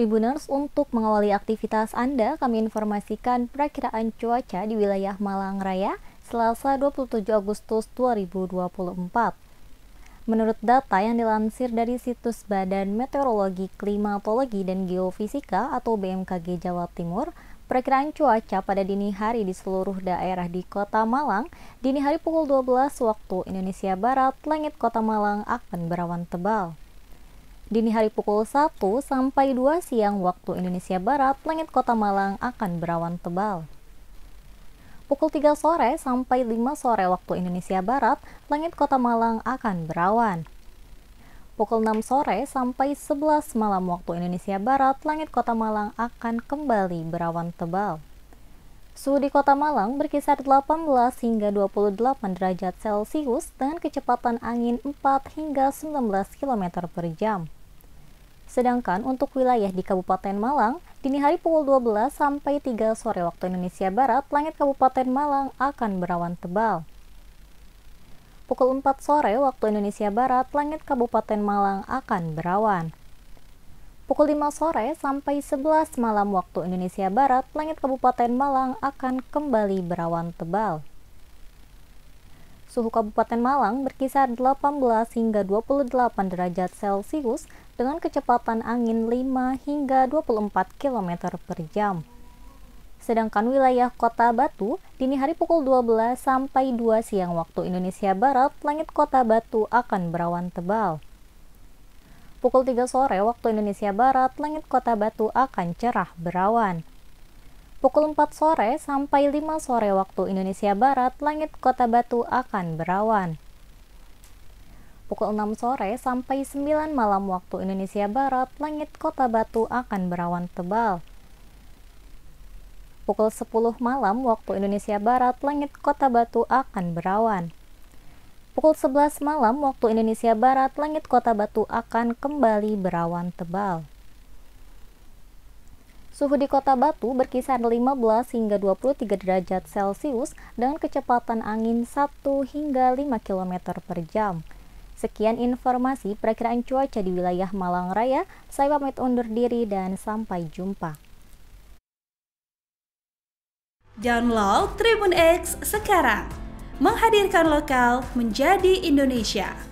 Tribuners, untuk mengawali aktivitas Anda, kami informasikan perkiraan cuaca di wilayah Malang Raya Selasa 27 Agustus 2024. Menurut data yang dilansir dari situs Badan Meteorologi, Klimatologi, dan Geofisika atau BMKG Jawa Timur, Perkiraan cuaca pada dini hari di seluruh daerah di Kota Malang, dini hari pukul 12 waktu Indonesia Barat, langit Kota Malang akan berawan tebal. Dini hari pukul 1 sampai 2 siang waktu Indonesia Barat, langit kota Malang akan berawan tebal. Pukul 3 sore sampai 5 sore waktu Indonesia Barat, langit kota Malang akan berawan. Pukul 6 sore sampai 11 malam waktu Indonesia Barat, langit kota Malang akan kembali berawan tebal. Suhu di kota Malang berkisar 18 hingga 28 derajat Celcius dengan kecepatan angin 4 hingga 19 km per jam. Sedangkan untuk wilayah di Kabupaten Malang, dini hari pukul 12 sampai 3 sore waktu Indonesia Barat, langit Kabupaten Malang akan berawan tebal. Pukul 4 sore waktu Indonesia Barat, langit Kabupaten Malang akan berawan. Pukul 5 sore sampai 11 malam waktu Indonesia Barat, langit Kabupaten Malang akan kembali berawan tebal. Suhu Kabupaten Malang berkisar 18 hingga 28 derajat Celcius dengan kecepatan angin 5 hingga 24 km per jam. Sedangkan wilayah kota Batu, dini hari pukul 12 sampai 2 siang waktu Indonesia Barat, langit kota Batu akan berawan tebal. Pukul 3 sore waktu Indonesia Barat, langit kota Batu akan cerah berawan. Pukul 4 sore sampai 5 sore waktu Indonesia Barat, langit kota Batu akan berawan. Pukul 6 sore sampai 9 malam waktu Indonesia Barat, langit kota Batu akan berawan tebal. Pukul 10 malam waktu Indonesia Barat, langit kota Batu akan berawan. Pukul 11 malam waktu Indonesia Barat, langit kota Batu akan kembali berawan tebal. Suhu di kota Batu berkisar 15 hingga 23 derajat Celcius dengan kecepatan angin 1 hingga 5 km per jam. Sekian informasi perakiraan cuaca di wilayah Malang Raya. Saya pamit undur diri dan sampai jumpa. Download Tribun X sekarang. Menghadirkan lokal menjadi Indonesia.